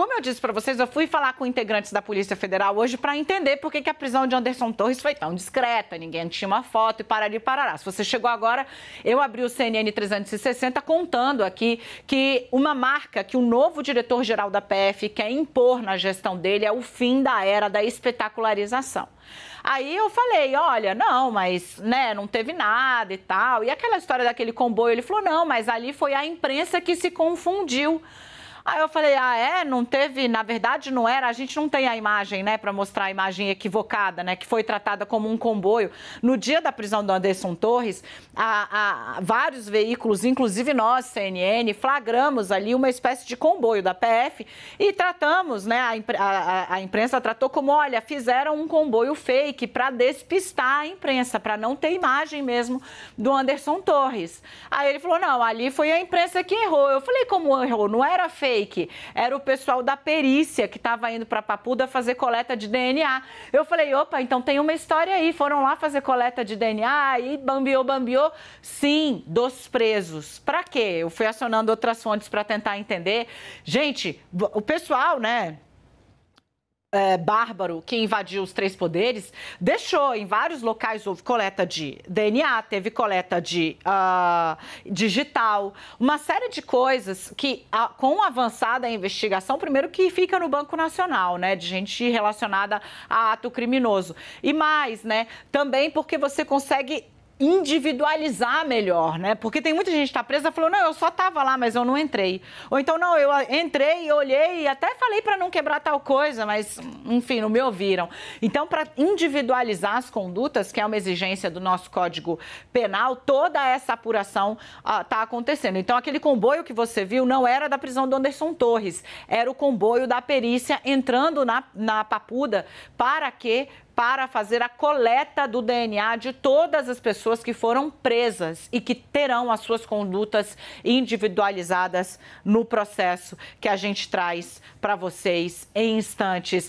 Como eu disse para vocês, eu fui falar com integrantes da Polícia Federal hoje para entender por que, a prisão de Anderson Torres foi tão discreta, ninguém tinha uma foto e parar e parará. Se você chegou agora, eu abri o CNN 360 contando aqui que uma marca que o novo diretor-geral da PF quer impor na gestão dele é o fim da era da espetacularização. Aí eu falei, olha, não, mas né, não teve nada e tal. E aquela história daquele comboio, ele falou, não, mas ali foi a imprensa que se confundiu. Aí eu falei, ah, é? Não teve, na verdade não era, a gente não tem a imagem, né, para mostrar a imagem equivocada, né, que foi tratada como um comboio. No dia da prisão do Anderson Torres, a, a, vários veículos, inclusive nós, CNN, flagramos ali uma espécie de comboio da PF e tratamos, né, a, a, a imprensa tratou como, olha, fizeram um comboio fake para despistar a imprensa, para não ter imagem mesmo do Anderson Torres. Aí ele falou, não, ali foi a imprensa que errou. Eu falei, como errou? Não era fake fake. Era o pessoal da perícia que estava indo para Papuda fazer coleta de DNA. Eu falei, opa, então tem uma história aí. Foram lá fazer coleta de DNA e bambiou, bambiou. Sim, dos presos. Para quê? Eu fui acionando outras fontes para tentar entender. Gente, o pessoal, né? é, bárbaro que invadiu os três poderes, deixou em vários locais houve coleta de DNA, teve coleta de uh, digital, uma série de coisas que, a, com avançada a investigação, primeiro que fica no Banco Nacional, né, de gente relacionada a ato criminoso. E mais, né, também porque você consegue individualizar melhor, né? Porque tem muita gente que está presa falou, não, eu só estava lá, mas eu não entrei. Ou então, não, eu ah, entrei, olhei, até falei para não quebrar tal coisa, mas, enfim, não me ouviram. Então, para individualizar as condutas, que é uma exigência do nosso Código Penal, toda essa apuração está ah, acontecendo. Então, aquele comboio que você viu não era da prisão do Anderson Torres, era o comboio da perícia entrando na, na Papuda para que para fazer a coleta do DNA de todas as pessoas que foram presas e que terão as suas condutas individualizadas no processo que a gente traz para vocês em instantes.